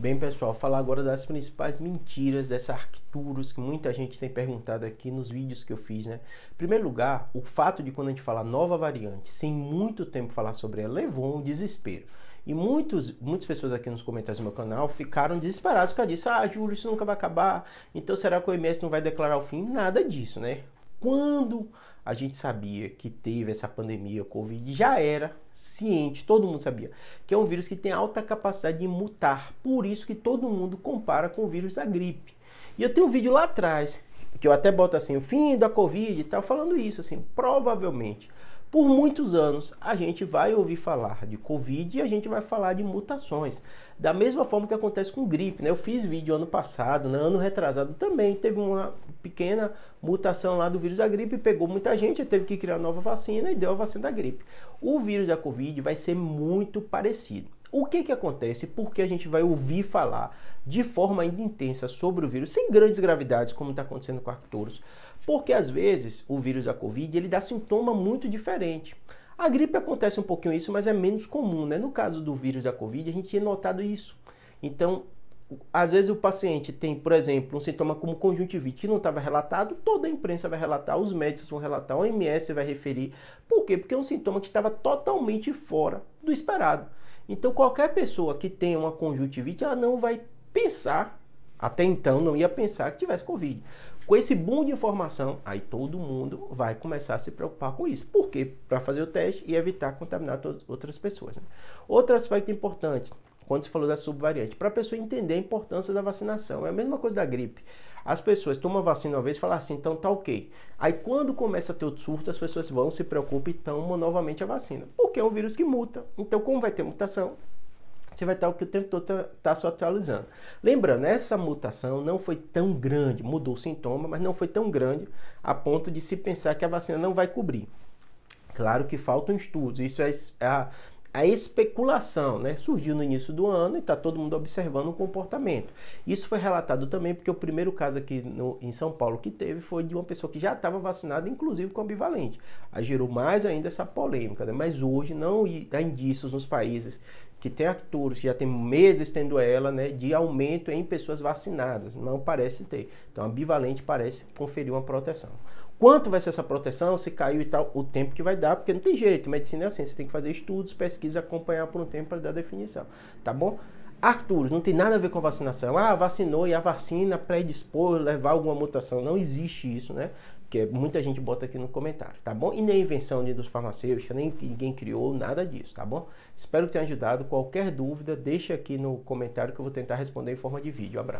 Bem, pessoal, falar agora das principais mentiras dessa Arcturus que muita gente tem perguntado aqui nos vídeos que eu fiz, né? Em primeiro lugar, o fato de quando a gente fala nova variante, sem muito tempo falar sobre ela, levou um desespero. E muitos, muitas pessoas aqui nos comentários do meu canal ficaram desesperadas por causa disso. Ah, Júlio, isso nunca vai acabar. Então será que o MS não vai declarar o fim? Nada disso, né? Quando a gente sabia que teve essa pandemia, Covid, já era ciente, todo mundo sabia, que é um vírus que tem alta capacidade de mutar. Por isso que todo mundo compara com o vírus da gripe. E eu tenho um vídeo lá atrás, que eu até boto assim, o fim da Covid e tal, falando isso, assim, provavelmente por muitos anos a gente vai ouvir falar de Covid e a gente vai falar de mutações. Da mesma forma que acontece com gripe, né? Eu fiz vídeo ano passado, né? ano retrasado também, teve uma pequena mutação lá do vírus da gripe, pegou muita gente, teve que criar nova vacina e deu a vacina da gripe. O vírus da Covid vai ser muito parecido. O que, que acontece? Porque a gente vai ouvir falar de forma ainda intensa sobre o vírus, sem grandes gravidades, como está acontecendo com Arcturus? Porque às vezes o vírus da Covid ele dá sintoma muito diferente. A gripe acontece um pouquinho isso, mas é menos comum, né? No caso do vírus da Covid, a gente tinha notado isso. Então, às vezes o paciente tem, por exemplo, um sintoma como conjuntivite que não estava relatado, toda a imprensa vai relatar, os médicos vão relatar, a OMS vai referir. Por quê? Porque é um sintoma que estava totalmente fora do esperado. Então qualquer pessoa que tenha uma conjuntivite, ela não vai pensar, até então não ia pensar que tivesse Covid. Com esse boom de informação, aí todo mundo vai começar a se preocupar com isso. Por quê? Para fazer o teste e evitar contaminar outras pessoas. Né? Outro aspecto importante, quando se falou da subvariante, para a pessoa entender a importância da vacinação. É a mesma coisa da gripe. As pessoas tomam vacina uma vez e falam assim, então tá ok. Aí quando começa a ter outro surto, as pessoas vão, se preocupam e tomam novamente a vacina. Porque é um vírus que muta. Então, como vai ter mutação, você vai estar o que o tempo todo está tá se atualizando. Lembrando, essa mutação não foi tão grande, mudou o sintoma, mas não foi tão grande a ponto de se pensar que a vacina não vai cobrir. Claro que faltam estudos, isso é, é a, a especulação, né? Surgiu no início do ano e está todo mundo observando o comportamento. Isso foi relatado também porque o primeiro caso aqui no, em São Paulo que teve foi de uma pessoa que já estava vacinada, inclusive com ambivalente. Aí gerou mais ainda essa polêmica, né? Mas hoje não há indícios nos países que tem Arcturus, que já tem meses tendo ela, né? De aumento em pessoas vacinadas. Não parece ter. Então, ambivalente parece conferir uma proteção. Quanto vai ser essa proteção, se caiu e tal, o tempo que vai dar, porque não tem jeito, medicina é assim, você tem que fazer estudos, pesquisa, acompanhar por um tempo para dar definição, tá bom? Arthur, não tem nada a ver com vacinação. Ah, vacinou e a vacina predispor, levar alguma mutação. Não existe isso, né? Que muita gente bota aqui no comentário, tá bom? E nem invenção de dos farmacêuticos, nem ninguém criou nada disso, tá bom? Espero que tenha ajudado. Qualquer dúvida, deixa aqui no comentário que eu vou tentar responder em forma de vídeo. Abraço.